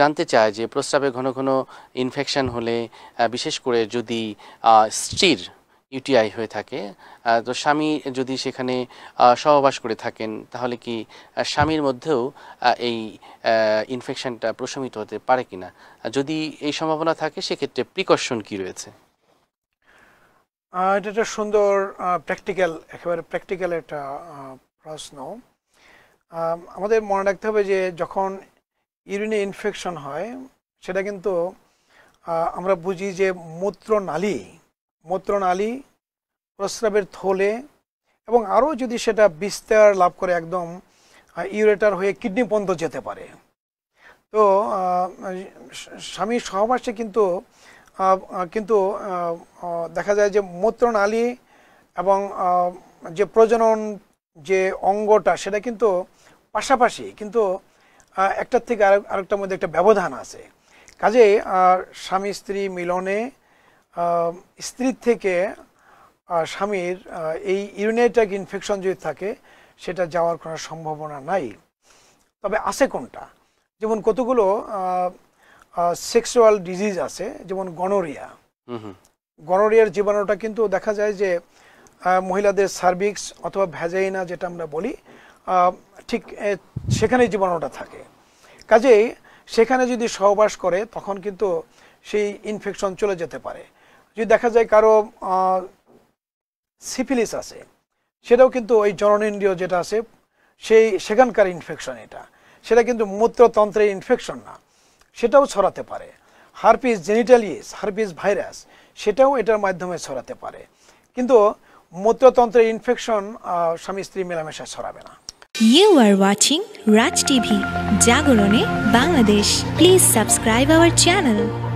জানতে চায় যে প্রস্রাবে ঘন ঘন ইনফেকশন হলে বিশেষ করে যদি স্ত্রীর ইউটিআই হয়ে থাকে তো স্বামী যদি সেখানে সহবাস করে থাকেন তাহলে কি স্বামীর মধ্যেও এই ইনফেকশনটা প্রশমিত হতে পারে কিনা যদি এই সম্ভাবনা থাকে সেক্ষেত্রে প্রিকশন কি রয়েছে এটা একটা সুন্দর প্র্যাকটিক্যাল একেবারে প্র্যাকটিক্যাল একটা প্রশ্ন আমাদের মনে রাখতে হবে যে যখন ইউরিনে ইনফেকশন হয় সেটা কিন্তু আমরা বুঝি যে মূত্রনালী মূত্রনালী প্রস্রাবের থলে এবং আরও যদি সেটা বিস্তার লাভ করে একদম ইউরেটার হয়ে কিডনি পর্যন্ত যেতে পারে তো স্বামী সহবাসে কিন্তু কিন্তু দেখা যায় যে মূত্রনালী এবং যে প্রজনন যে অঙ্গটা সেটা কিন্তু পাশাপাশি কিন্তু একটার থেকে আর আরেকটার মধ্যে একটা ব্যবধান আছে কাজে স্বামী স্ত্রী মিলনে স্ত্রীর থেকে স্বামীর এই ইউরিনেটাক ইনফেকশন যদি থাকে সেটা যাওয়ার কোনো সম্ভাবনা নাই তবে আছে কোনটা যেমন কতগুলো সেক্সুয়াল ডিজিজ আছে যেমন গনোরিয়া গনোরিয়ার জীবাণুটা কিন্তু দেখা যায় যে মহিলাদের সার্ভিক্স অথবা ভ্যাজাইনা যেটা আমরা বলি ঠিক সেখানে জীবাণুটা থাকে কাজেই সেখানে যদি সহবাস করে তখন কিন্তু সেই ইনফেকশন চলে যেতে পারে যদি দেখা যায় কারো সিফিলিস আছে সেটাও কিন্তু ওই জননেন্দ্রীয় যেটা আছে সেই সেখানকার ইনফেকশন এটা সেটা কিন্তু মূত্রতন্ত্রের ইনফেকশন না সেটাও ছড়াতে পারে হারপিস জেনিটালিস হারপিস ভাইরাস সেটাও এটার মাধ্যমে ছড়াতে পারে কিন্তু মূত্রতন্ত্রে ইনফেকশন স্বামী স্ত্রী মেলামেশা ছড়াবে না you are watching Raj TV জাগরণে Bangladesh please subscribe our channel